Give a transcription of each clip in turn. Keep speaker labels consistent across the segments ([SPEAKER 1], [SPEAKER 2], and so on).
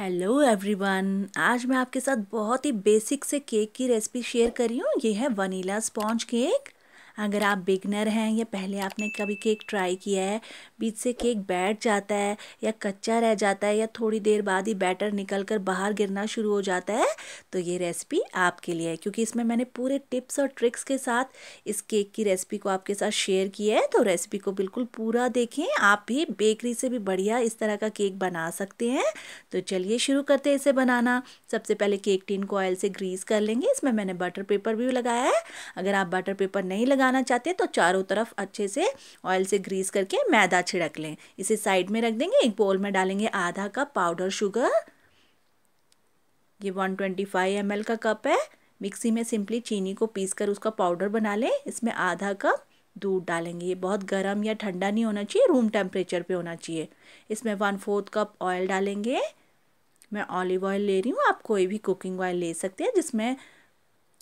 [SPEAKER 1] hello everyone आज मैं आपके साथ बहुत ही बेसिक से केक की रेसिपी शेयर कर रही हूँ ये है वनीला स्पॉन्ज केक अगर आप बिगनर हैं या पहले आपने कभी केक ट्राई किया है बीच से केक बैठ जाता है या कच्चा रह जाता है या थोड़ी देर बाद ही बैटर निकल कर बाहर गिरना शुरू हो जाता है तो ये रेसिपी आपके लिए है क्योंकि इसमें मैंने पूरे टिप्स और ट्रिक्स के साथ इस केक की रेसिपी को आपके साथ शेयर किया है तो रेसिपी को बिल्कुल पूरा देखें आप भी बेकरी से भी बढ़िया इस तरह का केक बना सकते हैं तो चलिए शुरू करते हैं इसे बनाना सबसे पहले केक टिन को ऑयल से ग्रीस कर लेंगे इसमें मैंने बटर पेपर भी लगाया है अगर आप बटर पेपर नहीं लगा लगाना चाहते हैं तो चारों तरफ अच्छे से ऑयल से ग्रीस करके मैदा छिड़क लें इसे साइड में रख देंगे एक बोल में डालेंगे आधा कप पाउडर शुगर ये 125 ट्वेंटी का कप है मिक्सी में सिंपली चीनी को पीस कर उसका पाउडर बना लें इसमें आधा कप दूध डालेंगे ये बहुत गर्म या ठंडा नहीं होना चाहिए रूम टेम्परेचर पे होना चाहिए इसमें वन फोर्थ कप ऑयल डालेंगे मैं ऑलिव ऑयल ले रही हूँ आप कोई भी कुकिंग ऑयल ले सकते हैं जिसमें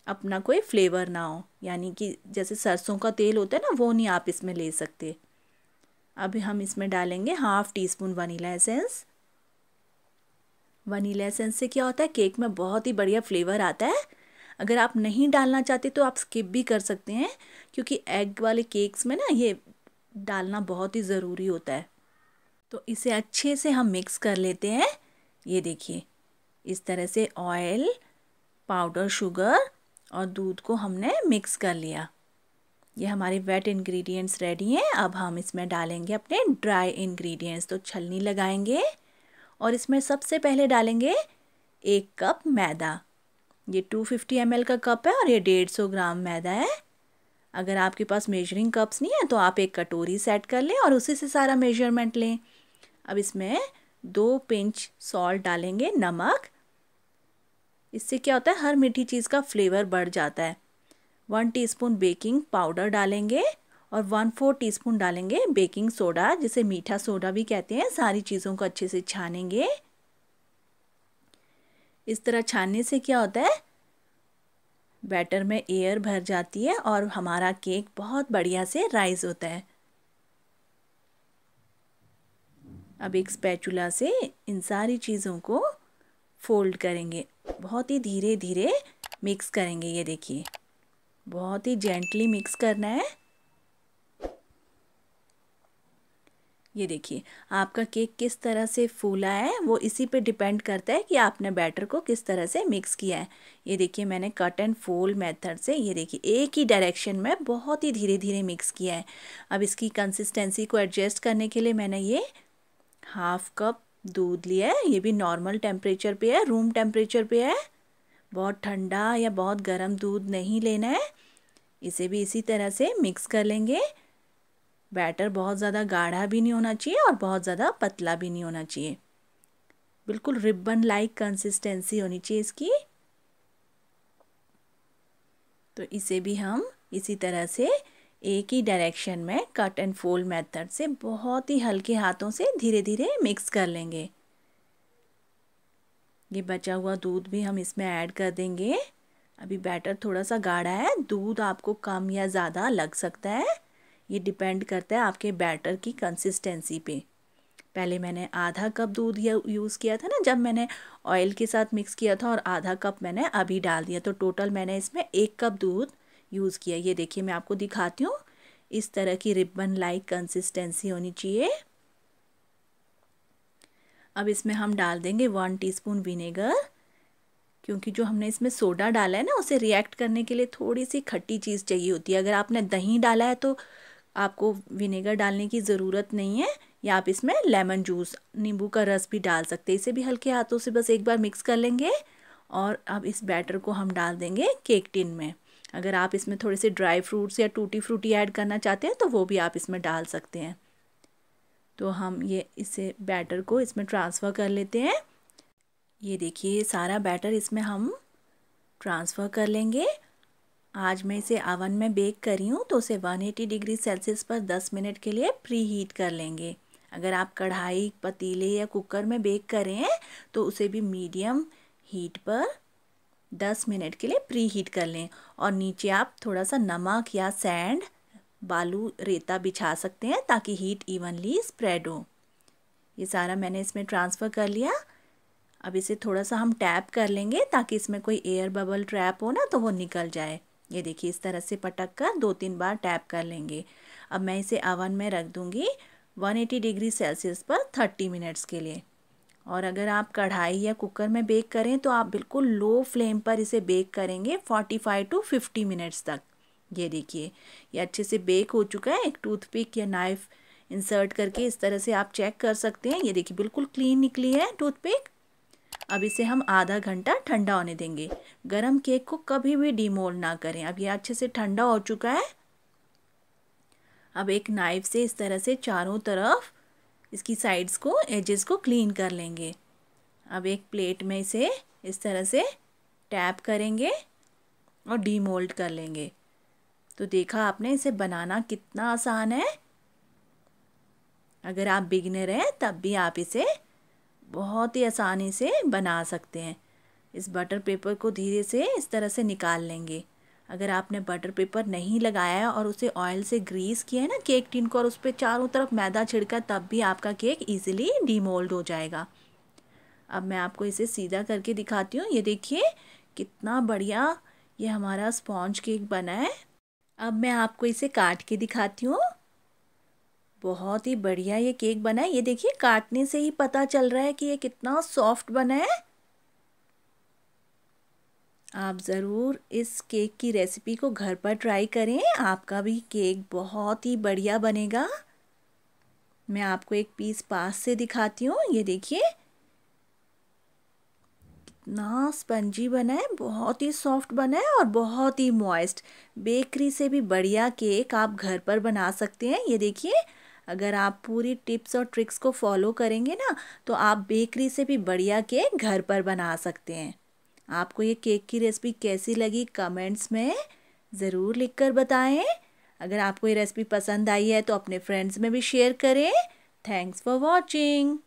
[SPEAKER 1] अपना कोई फ्लेवर ना हो यानी कि जैसे सरसों का तेल होता है ना वो नहीं आप इसमें ले सकते अभी हम इसमें डालेंगे half teaspoon vanilla essence vanilla essence से क्या होता है केक में बहुत ही बढ़िया फ्लेवर आता है अगर आप नहीं डालना चाहते तो आप स्किप भी कर सकते हैं क्योंकि एग वाले केक्स में ना ये डालना बहुत ही ज़रूरी होता है तो इसे अच्छे से हम मिक्स कर लेते हैं ये देखिए इस तरह से ऑयल पाउडर शुगर और दूध को हमने मिक्स कर लिया ये हमारे वेट इंग्रेडिएंट्स रेडी हैं अब हम इसमें डालेंगे अपने ड्राई इंग्रेडिएंट्स तो छलनी लगाएंगे और इसमें सबसे पहले डालेंगे एक कप मैदा ये 250 फिफ्टी का कप है और ये डेढ़ सौ ग्राम मैदा है अगर आपके पास मेजरिंग कप्स नहीं है तो आप एक कटोरी सेट कर लें और उसी से सारा मेजरमेंट लें अब इसमें दो पिंच सॉल्ट डालेंगे नमक इससे क्या होता है हर मीठी चीज़ का फ्लेवर बढ़ जाता है वन टीस्पून बेकिंग पाउडर डालेंगे और वन फोर टीस्पून डालेंगे बेकिंग सोडा जिसे मीठा सोडा भी कहते हैं सारी चीज़ों को अच्छे से छानेंगे इस तरह छानने से क्या होता है बैटर में एयर भर जाती है और हमारा केक बहुत बढ़िया से राइज होता है अब एक स्पैचुला से इन सारी चीज़ों को फोल्ड करेंगे बहुत ही धीरे धीरे मिक्स करेंगे ये देखिए बहुत ही जेंटली मिक्स करना है ये देखिए आपका केक किस तरह से फूला है वो इसी पे डिपेंड करता है कि आपने बैटर को किस तरह से मिक्स किया है ये देखिए मैंने कट एंड फोल मेथड से ये देखिए एक ही डायरेक्शन में बहुत ही धीरे धीरे मिक्स किया है अब इसकी कंसिस्टेंसी को एडजस्ट करने के लिए मैंने ये हाफ कप दूध लिया है ये भी नॉर्मल टेम्परेचर पे है रूम टेम्परेचर पे है बहुत ठंडा या बहुत गर्म दूध नहीं लेना है इसे भी इसी तरह से मिक्स कर लेंगे बैटर बहुत ज़्यादा गाढ़ा भी नहीं होना चाहिए और बहुत ज़्यादा पतला भी नहीं होना चाहिए बिल्कुल रिबन लाइक कंसिस्टेंसी होनी चाहिए इसकी तो इसे भी हम इसी तरह से एक ही डायरेक्शन में कट एंड फोल्ड मेथड से बहुत ही हल्के हाथों से धीरे धीरे मिक्स कर लेंगे ये बचा हुआ दूध भी हम इसमें ऐड कर देंगे अभी बैटर थोड़ा सा गाढ़ा है दूध आपको कम या ज़्यादा लग सकता है ये डिपेंड करता है आपके बैटर की कंसिस्टेंसी पे पहले मैंने आधा कप दूध यूज़ किया था ना जब मैंने ऑयल के साथ मिक्स किया था और आधा कप मैंने अभी डाल दिया तो टोटल मैंने इसमें एक कप दूध यूज़ किया ये देखिए मैं आपको दिखाती हूँ इस तरह की रिबन लाइक कंसिस्टेंसी होनी चाहिए अब इसमें हम डाल देंगे वन टीस्पून विनेगर क्योंकि जो हमने इसमें सोडा डाला है ना उसे रिएक्ट करने के लिए थोड़ी सी खट्टी चीज़ चाहिए होती है अगर आपने दही डाला है तो आपको विनेगर डालने की ज़रूरत नहीं है या आप इसमें लेमन जूस नींबू का रस भी डाल सकते हैं इसे भी हल्के हाथों से बस एक बार मिक्स कर लेंगे और अब इस बैटर को हम डाल देंगे केक टिन में अगर आप इसमें थोड़े से ड्राई फ्रूट्स या टूटी फ्रूटी ऐड करना चाहते हैं तो वो भी आप इसमें डाल सकते हैं तो हम ये इसे बैटर को इसमें ट्रांसफ़र कर लेते हैं ये देखिए सारा बैटर इसमें हम ट्रांसफ़र कर लेंगे आज मैं इसे अवन में बेक करी हूँ तो उसे 180 डिग्री सेल्सियस पर 10 मिनट के लिए प्री हीट कर लेंगे अगर आप कढ़ाई पतीले या कुकर में बेक करें तो उसे भी मीडियम हीट पर दस मिनट के लिए प्री हीट कर लें और नीचे आप थोड़ा सा नमक या सैंड बालू रेता बिछा सकते हैं ताकि हीट इवनली स्प्रेड हो ये सारा मैंने इसमें ट्रांसफ़र कर लिया अब इसे थोड़ा सा हम टैप कर लेंगे ताकि इसमें कोई एयर बबल ट्रैप हो ना तो वो निकल जाए ये देखिए इस तरह से पटक कर दो तीन बार टैप कर लेंगे अब मैं इसे अवन में रख दूँगी 180 डिग्री सेल्सियस पर 30 मिनट्स के लिए और अगर आप कढ़ाई या कुकर में बेक करें तो आप बिल्कुल लो फ्लेम पर इसे बेक करेंगे 45 टू 50 मिनट्स तक ये देखिए ये अच्छे से बेक हो चुका है एक टूथपिक या नाइफ़ इंसर्ट करके इस तरह से आप चेक कर सकते हैं ये देखिए बिल्कुल क्लीन निकली है टूथपिक अब इसे हम आधा घंटा ठंडा होने देंगे गरम केक को कभी भी डिमोल ना करें अब ये अच्छे से ठंडा हो चुका है अब एक नाइफ से इस तरह से चारों तरफ इसकी साइड्स को एजेस को क्लीन कर लेंगे अब एक प्लेट में इसे इस तरह से टैप करेंगे और डीमोल्ड कर लेंगे तो देखा आपने इसे बनाना कितना आसान है अगर आप बिगनर हैं तब भी आप इसे बहुत ही आसानी से बना सकते हैं इस बटर पेपर को धीरे से इस तरह से निकाल लेंगे अगर आपने बटर पेपर नहीं लगाया है और उसे ऑयल से ग्रीस किया है ना केक टिन को और उस पर चारों तरफ मैदा छिड़का तब भी आपका केक ईजिली डीमोल्ड हो जाएगा अब मैं आपको इसे सीधा करके दिखाती हूँ ये देखिए कितना बढ़िया ये हमारा स्पॉन्ज केक बना है अब मैं आपको इसे काट के दिखाती हूँ बहुत ही बढ़िया ये केक बना है ये देखिए काटने से ही पता चल रहा है कि ये कितना सॉफ्ट बना है आप ज़रूर इस केक की रेसिपी को घर पर ट्राई करें आपका भी केक बहुत ही बढ़िया बनेगा मैं आपको एक पीस पास से दिखाती हूँ ये देखिए कितना स्पंजी बना है बहुत ही सॉफ्ट बना है और बहुत ही मॉइस्ट बेकरी से भी बढ़िया केक आप घर पर बना सकते हैं ये देखिए अगर आप पूरी टिप्स और ट्रिक्स को फॉलो करेंगे ना तो आप बेकरी से भी बढ़िया केक घर पर बना सकते हैं आपको ये केक की रेसिपी कैसी लगी कमेंट्स में ज़रूर लिखकर बताएं अगर आपको ये रेसिपी पसंद आई है तो अपने फ्रेंड्स में भी शेयर करें थैंक्स फॉर वॉचिंग